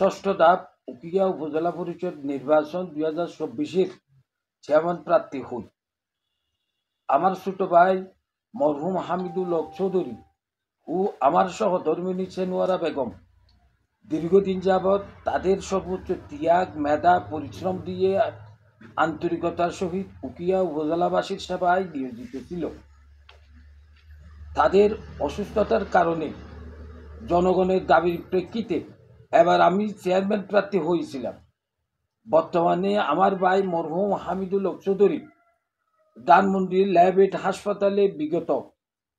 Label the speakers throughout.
Speaker 1: ষষ্ঠ ধাপ উকিয়া উপজেলা পরিষদ নির্বাচন দুই হাজার চব্বিশের চেয়ারম্যান প্রার্থী হই আমার ছোট ভাই মরহুম হামিদুল হক চৌধুরী ও আমার সহ ধর্মিনী সেনুয়ারা বেগম দীর্ঘদিন যাবৎ তাদের সর্বোচ্চ ত্যাগ মেধা পরিশ্রম দিয়ে আন্তরিকতার সহিত উকিয়া উপজেলাবাসীর সেবায় নিয়োজিত ছিল তাদের অসুস্থতার কারণে জনগণের দাবির প্রেক্ষিতে এবার আমি চেয়ারম্যান প্রার্থী হয়েছিলাম বর্তমানে আমার ভাই মরহুম হামিদুল চৌধুরী ধানমন্ডি ল্যাবেট হাসপাতালে বিগত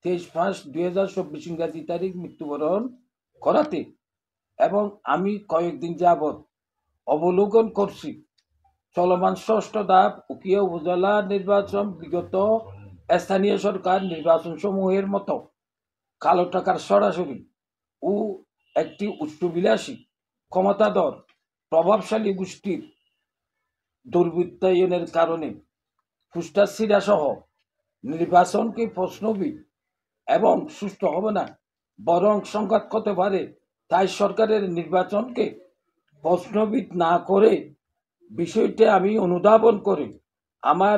Speaker 1: তেইশ পাঁচ দুই হাজার চব্বিশ ইংরাজি তারিখ মৃত্যুবরণ করাতে এবং আমি কয়েকদিন যাবৎ অবলোকন করছি চলমান ষষ্ঠ ধাপ উকিয়া উপজেলা নির্বাচন বিগত স্থানীয় সরকার নির্বাচন সমূহের মতো কালো টাকার সরাসরি ও একটি উচ্চবিলাসী ক্ষমতাধর প্রভাবশালী গোষ্ঠীর দুর্বৃত্তায়নের কারণে সহ নির্বাচনকে প্রশ্নবিদ এবং সুস্থ হবে না বরং সংঘাত করতে পারে তাই সরকারের নির্বাচনকে প্রশ্নবিদ না করে বিষয়টি আমি অনুধাবন করে আমার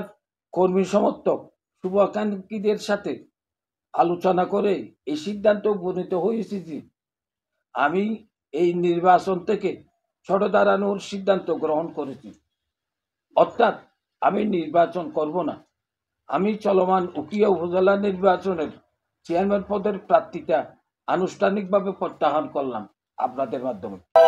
Speaker 1: কর্মী সমর্থক শুভাকাঙ্ক্ষীদের সাথে আলোচনা করে এই সিদ্ধান্ত উপনীত হয়েছি যে আমি এই নির্বাচন থেকে ছোট দাঁড়ানোর সিদ্ধান্ত গ্রহণ করেছি অর্থাৎ আমি নির্বাচন করব না আমি চলমান উকিয়া উপজেলা নির্বাচনের চেয়ারম্যান পদের প্রার্থীটা আনুষ্ঠানিকভাবে প্রত্যাহার করলাম আপনাদের মাধ্যমে